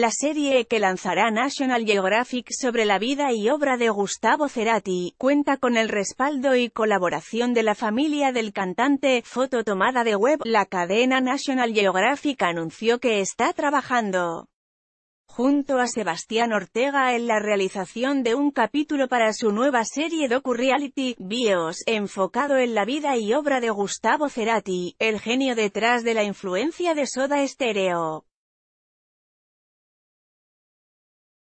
la serie que lanzará National Geographic sobre la vida y obra de Gustavo Cerati, cuenta con el respaldo y colaboración de la familia del cantante, foto tomada de web, la cadena National Geographic anunció que está trabajando junto a Sebastián Ortega en la realización de un capítulo para su nueva serie docu-reality, Bios, enfocado en la vida y obra de Gustavo Cerati, el genio detrás de la influencia de Soda Stereo.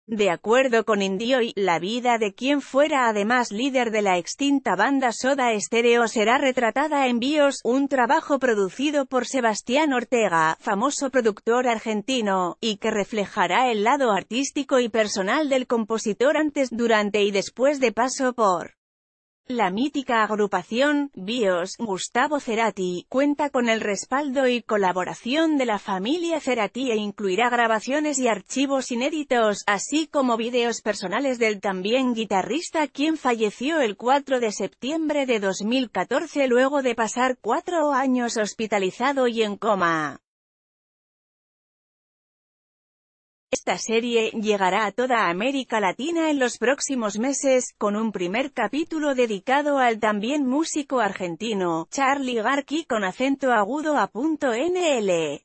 De acuerdo con y la vida de quien fuera además líder de la extinta banda Soda Estéreo será retratada en Bios, un trabajo producido por Sebastián Ortega, famoso productor argentino, y que reflejará el lado artístico y personal del compositor antes, durante y después de paso por la mítica agrupación, BIOS, Gustavo Cerati, cuenta con el respaldo y colaboración de la familia Cerati e incluirá grabaciones y archivos inéditos, así como videos personales del también guitarrista quien falleció el 4 de septiembre de 2014 luego de pasar cuatro años hospitalizado y en coma. Esta serie llegará a toda América Latina en los próximos meses, con un primer capítulo dedicado al también músico argentino, Charlie Garki con acento agudo a punto .nl.